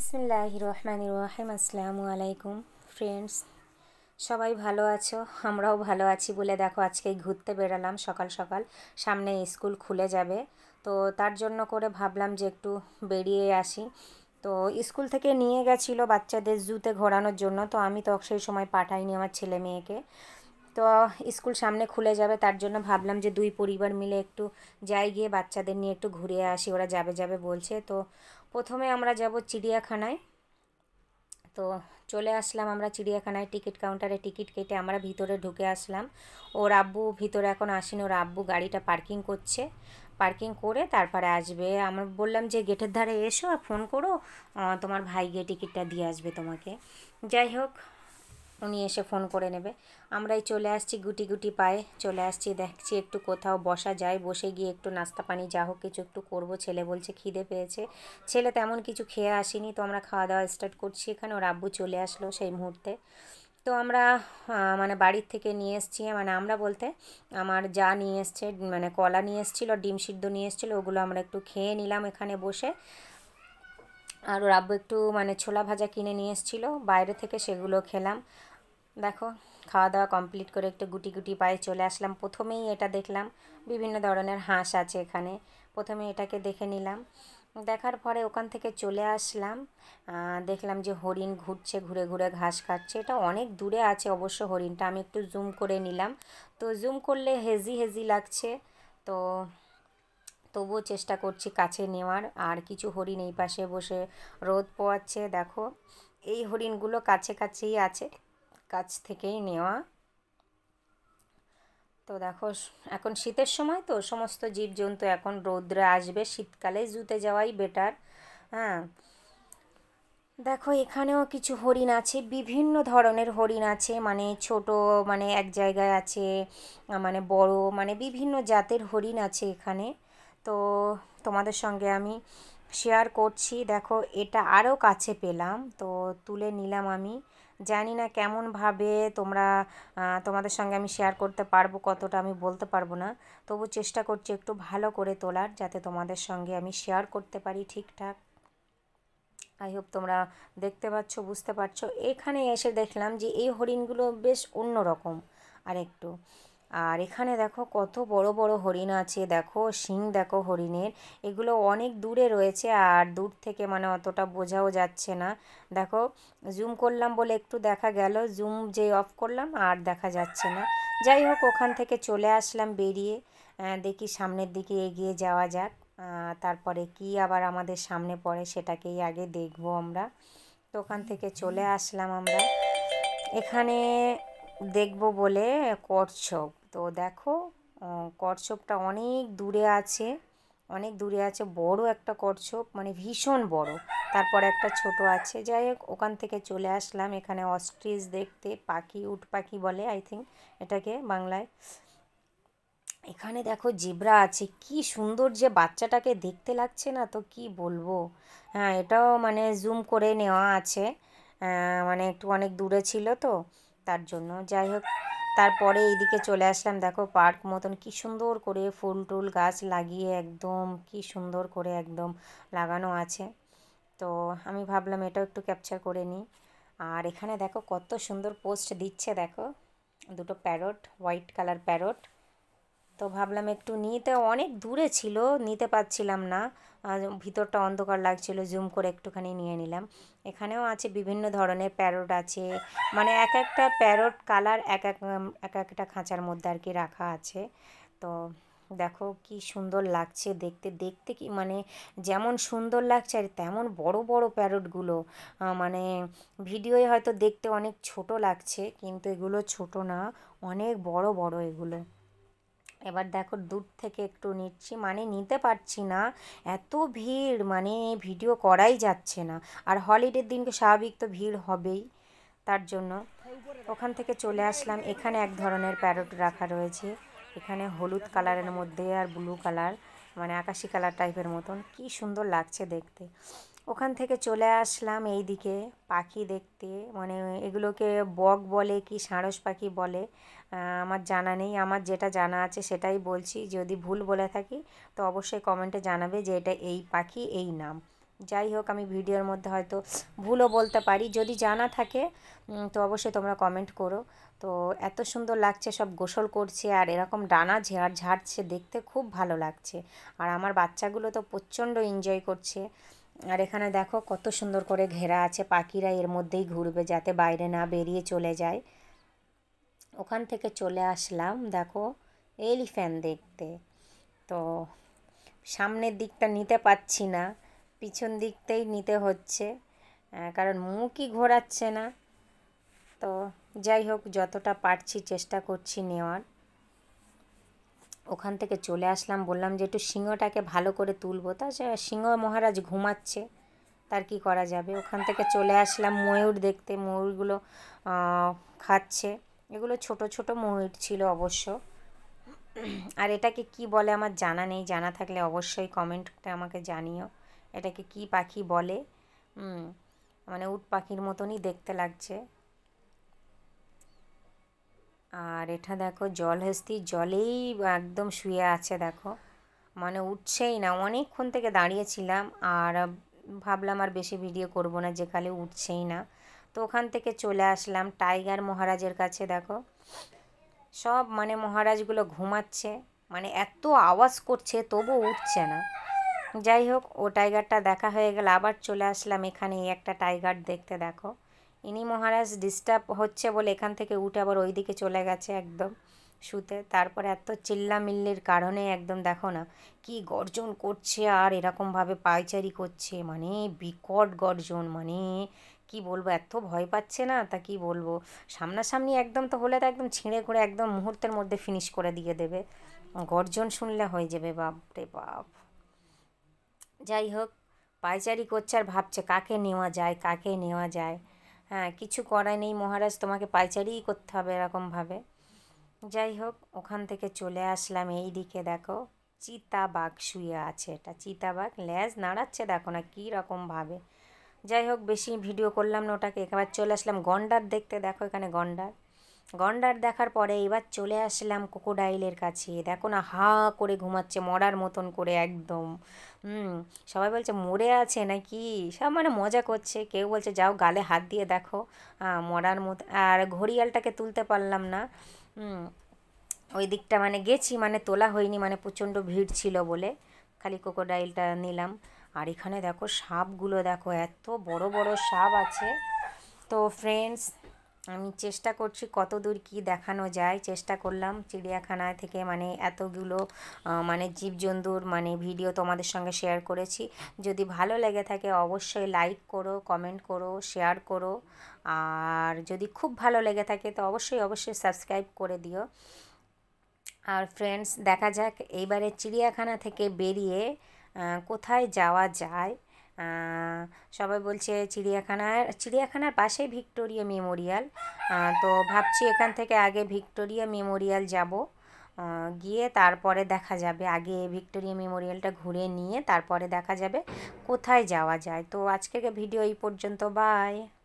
বিসমিল্লাহ রহমান রহিম আসসালামু আলাইকুম ফ্রেন্ডস সবাই ভালো আছো আমরাও ভালো আছি বলে দেখো আজকে ঘুরতে বেরালাম সকাল সকাল সামনে স্কুল খুলে যাবে তো তার জন্য করে ভাবলাম যে একটু বেরিয়ে আসি তো স্কুল থেকে নিয়ে গেছিলো বাচ্চাদের জুতে ঘোরানোর জন্য তো আমি তো সেই সময় পাঠাইনি আমার ছেলে মেয়েকে তো স্কুল সামনে খুলে যাবে তার জন্য ভাবলাম যে দুই পরিবার মিলে একটু যাই গিয়ে বাচ্চাদের নিয়ে একটু ঘুরে আসি ওরা যাবে যাবে বলছে তো প্রথমে আমরা যাব চিড়িয়াখানায় তো চলে আসলাম আমরা চিড়িয়াখানায় টিকিট কাউন্টারে টিকিট কেটে আমরা ভিতরে ঢুকে আসলাম ওর আব্বু ভিতরে এখন আসেনি ওর আব্বু গাড়িটা পার্কিং করছে পার্কিং করে তারপরে আসবে আমরা বললাম যে গেটের ধারে এসো ফোন করো তোমার ভাই গিয়ে টিকিটটা দিয়ে আসবে তোমাকে যাই হোক উনি এসে ফোন করে নেবে আমরাই চলে আসছি গুটি গুটি পায়ে চলে আসছি দেখছি একটু কোথাও বসা যায় বসে গিয়ে একটু নাস্তা পানি যা হোক কিছু একটু করবো ছেলে বলছে খিদে পেয়েছে ছেলে তেমন কিছু খেয়ে আসেনি তো আমরা খাওয়া দাওয়া স্টার্ট করছি এখানে ওর আব্বু চলে আসলো সেই মুহূর্তে তো আমরা মানে বাড়ির থেকে নিয়ে এসেছি মানে আমরা বলতে আমার যা নিয়ে এসছে মানে কলা নিয়ে এসেছিলো ডিম সিদ্ধ নিয়ে এসেছিলো ওগুলো আমরা একটু খেয়ে নিলাম এখানে বসে আর ওর আব্বু একটু মানে ছোলা ভাজা কিনে নিয়ে এসেছিলো বাইরে থেকে সেগুলো খেলাম দেখো খাওয়া দাওয়া কমপ্লিট করে একটু গুটি গুটি পায়ে চলে আসলাম প্রথমেই এটা দেখলাম বিভিন্ন ধরনের হাঁস আছে এখানে প্রথমে এটাকে দেখে নিলাম দেখার পরে ওখান থেকে চলে আসলাম দেখলাম যে হরিণ ঘুরছে ঘুরে ঘুরে ঘাস খাচ্ছে এটা অনেক দূরে আছে অবশ্য হরিণটা আমি একটু জুম করে নিলাম তো জুম করলে হেজি হেজি লাগছে তো তবুও চেষ্টা করছি কাছে নেওয়ার আর কিছু হরিণ এই পাশে বসে রোদ পোয়াচ্ছে দেখো এই হরিণগুলো কাছে কাছেই আছে কাছ থেকেই নেওয়া তো দেখো এখন শীতের সময় তো সমস্ত জীবজন্তু এখন রৌদ্রে আসবে শীতকালে জুতে যাওয়াই বেটার হ্যাঁ দেখো এখানেও কিছু হরিণ আছে বিভিন্ন ধরনের হরিণ আছে মানে ছোট মানে এক জায়গায় আছে মানে বড় মানে বিভিন্ন জাতের হরিণ আছে এখানে তো তোমাদের সঙ্গে আমি শেয়ার করছি দেখো এটা আরও কাছে পেলাম তো তুলে নিলাম আমি জানি না কেমনভাবে তোমরা তোমাদের সঙ্গে আমি শেয়ার করতে পারবো কতটা আমি বলতে পারবো না তবু চেষ্টা করছি একটু ভালো করে তোলার যাতে তোমাদের সঙ্গে আমি শেয়ার করতে পারি ঠিকঠাক আই হোপ তোমরা দেখতে পাচ্ছ বুঝতে পারছো এখানে এসে দেখলাম যে এই হরিণগুলো বেশ অন্য রকম আর একটু আর এখানে দেখো কত বড় বড় হরিণ আছে দেখো শিং দেখো হরিণের এগুলো অনেক দূরে রয়েছে আর দূর থেকে মানে অতটা বোঝাও যাচ্ছে না দেখো জুম করলাম বলে একটু দেখা গেল জুম যে অফ করলাম আর দেখা যাচ্ছে না যাই হোক ওখান থেকে চলে আসলাম বেরিয়ে দেখি সামনের দিকে এগিয়ে যাওয়া যাক তারপরে কি আবার আমাদের সামনে পড়ে সেটাকেই আগে দেখব আমরা তো ওখান থেকে চলে আসলাম আমরা এখানে দেখব বলে কচ্ছপ তো দেখো কচ্ছপটা অনেক দূরে আছে অনেক দূরে আছে বড় একটা কচ্ছপ মানে ভীষণ বড় তারপর একটা ছোট আছে যাই হোক ওখান থেকে চলে আসলাম এখানে অস্ট্রিজ দেখতে পাখি উট পাখি বলে আই থিঙ্ক এটাকে বাংলায় এখানে দেখো জেব্রা আছে কি সুন্দর যে বাচ্চাটাকে দেখতে লাগছে না তো কি বলবো হ্যাঁ এটাও মানে জুম করে নেওয়া আছে মানে একটু অনেক দূরে ছিল তো তার জন্য যাই হোক তারপরে এইদিকে চলে আসলাম দেখো পার্ক মতন কি সুন্দর করে ফুল টুল গাছ লাগিয়ে একদম কি সুন্দর করে একদম লাগানো আছে তো আমি ভাবলাম এটাও একটু ক্যাপচার করে নিই আর এখানে দেখো কত সুন্দর পোস্ট দিচ্ছে দেখো দুটো প্যারট হোয়াইট কালার প্যারট তো ভাবলাম একটু নিতে অনেক দূরে ছিল নিতে পারছিলাম না ভিতরটা অন্ধকার লাগছিল জুম করে একটুখানি নিয়ে নিলাম এখানেও আছে বিভিন্ন ধরনের প্যারট আছে মানে এক একটা প্যারট কালার এক এক এক একটা খাঁচার মধ্যে আর কি রাখা আছে তো দেখো কি সুন্দর লাগছে দেখতে দেখতে কি মানে যেমন সুন্দর লাগছে আর তেমন বড় বড় প্যারটগুলো মানে ভিডিওয়ে হয়তো দেখতে অনেক ছোট লাগছে কিন্তু এগুলো ছোট না অনেক বড় বড় এগুলো এবার দেখো দূর থেকে একটু নিচ্ছি মানে নিতে পারছি না এত ভিড় মানে ভিডিও করাই যাচ্ছে না আর হলিডের দিনকে স্বাভাবিক তো ভিড় হবেই তার জন্য ওখান থেকে চলে আসলাম এখানে এক ধরনের প্যারট রাখা রয়েছে এখানে হলুদ কালারের মধ্যে আর ব্লু কালার মানে আকাশি কালার টাইপের মতন কি সুন্দর লাগছে দেখতে ওখান থেকে চলে আসলাম এই দিকে পাখি দেখতে মানে এগুলোকে বক বলে কি সাঁড়স পাখি বলে আমার জানা নেই আমার যেটা জানা আছে সেটাই বলছি যদি ভুল বলে থাকি তো অবশ্যই কমেন্টে জানাবে যে এটা এই পাখি এই নাম যাই হোক আমি ভিডিওর মধ্যে হয়তো ভুলও বলতে পারি যদি জানা থাকে তো অবশ্যই তোমরা কমেন্ট করো তো এত সুন্দর লাগছে সব গোসল করছে আর এরকম ডানা ঝাড় ঝাড়ছে দেখতে খুব ভালো লাগছে আর আমার বাচ্চাগুলো তো প্রচণ্ড এনজয় করছে আর এখানে দেখো কত সুন্দর করে ঘেরা আছে পাখিরা এর মধ্যেই ঘুরবে যাতে বাইরে না বেরিয়ে চলে যায় ওখান থেকে চলে আসলাম দেখো এলিফ্যান্ট দেখতে তো সামনের দিকটা নিতে পাচ্ছি না পিছন দিকটাই নিতে হচ্ছে কারণ মুখই ঘোরাচ্ছে না তো যাই হোক যতটা পারছি চেষ্টা করছি নেওয়ার ওখান থেকে চলে আসলাম বললাম যে একটু সিংহটাকে ভালো করে তুলবো তা সিংহ মহারাজ ঘুমাচ্ছে তার কি করা যাবে ওখান থেকে চলে আসলাম ময়ূর দেখতে ময়ূরগুলো খাচ্ছে এগুলো ছোট ছোট ময়ূর ছিল অবশ্য আর এটাকে কি বলে আমার জানা নেই জানা থাকলে অবশ্যই কমেন্টটা আমাকে জানিও এটাকে কি পাখি বলে মানে উট পাখির মতনই দেখতে লাগছে আর এটা দেখো জল জলেই একদম শুয়ে আছে দেখো মানে উঠছেই না অনেকক্ষণ থেকে দাঁড়িয়েছিলাম আর ভাবলাম আর বেশি ভিডিও করব না যে কালে উঠছেই না তো ওখান থেকে চলে আসলাম টাইগার মহারাজের কাছে দেখো সব মানে মহারাজগুলো ঘুমাচ্ছে মানে এত আওয়াজ করছে তবু উঠছে না যাই হোক ও টাইগারটা দেখা হয়ে গেল আবার চলে আসলাম এখানে একটা টাইগার দেখতে দেখো ইনি মহারাজ ডিস্টার্ব হচ্ছে বলে এখান থেকে উঠে আবার ওই দিকে চলে গেছে একদম শুতে তারপরে এত চিল্লামিল্লির কারণে একদম দেখো না কি গর্জন করছে আর এরকমভাবে পায়চারি করছে মানে বিকট গর্জন মানে কি বলবো এত ভয় পাচ্ছে না তা কি বলবো সামনাসামনি একদম তো হলে তো একদম ছিঁড়ে করে একদম মুহূর্তের মধ্যে ফিনিশ করে দিয়ে দেবে গর্জন শুনলে হয়ে যাবে বাপ রে বাপ যাই হোক পায়চারি করছে আর ভাবছে কাকে নেওয়া যায় কাকে নেওয়া যায় হ্যাঁ কিছু করাই নেই মহারাজ তোমাকে পাইচারিই করতে হবে এরকমভাবে যাই হোক ওখান থেকে চলে আসলাম এই দিকে দেখো চিতাবাঘ শুয়ে আছে এটা চিতাবাঘ ল্যাজ নাড়াচ্ছে দেখো না কী রকমভাবে যাই হোক বেশি ভিডিও করলাম না ওটাকে এবার চলে আসলাম গন্ডার দেখতে দেখো এখানে গন্ডার গন্ডার দেখার পরে এবার চলে আসলাম কোকোডাইলের কাছে দেখো না হা করে ঘুমাচ্ছে মরার মতন করে একদম হুম সবাই বলছে মরে আছে নাকি সব মানে মজা করছে কেউ বলছে যাও গালে হাত দিয়ে দেখো মরার মতো আর ঘড়িয়ালটাকে তুলতে পারলাম না ওই দিকটা মানে গেছি মানে তোলা হয়নি মানে প্রচণ্ড ভিড় ছিল বলে খালি কোকোডাইলটা নিলাম আর এখানে দেখো সাপগুলো দেখো এত বড় বড় সাপ আছে তো ফ্রেন্ডস আমি চেষ্টা করছি কত দূর কী দেখানো যায় চেষ্টা করলাম চিড়িয়াখানা থেকে মানে এতগুলো মানে জীবজন্তুর মানে ভিডিও তোমাদের সঙ্গে শেয়ার করেছি যদি ভালো লেগে থাকে অবশ্যই লাইক করো কমেন্ট করো শেয়ার করো আর যদি খুব ভালো লেগে থাকে তো অবশ্যই অবশ্যই সাবস্ক্রাইব করে দিও আর ফ্রেন্ডস দেখা যাক এইবারে চিড়িয়াখানা থেকে বেরিয়ে কোথায় যাওয়া যায় সবাই বলছে চিড়িয়াখানার চিড়িয়াখানার পাশে ভিক্টোরিয়া মেমোরিয়াল তো ভাবছি এখান থেকে আগে ভিক্টোরিয়া মেমোরিয়াল যাব গিয়ে তারপরে দেখা যাবে আগে ভিক্টোরিয়া মেমোরিয়ালটা ঘুরে নিয়ে তারপরে দেখা যাবে কোথায় যাওয়া যায় তো আজকের ভিডিও এই পর্যন্ত বাই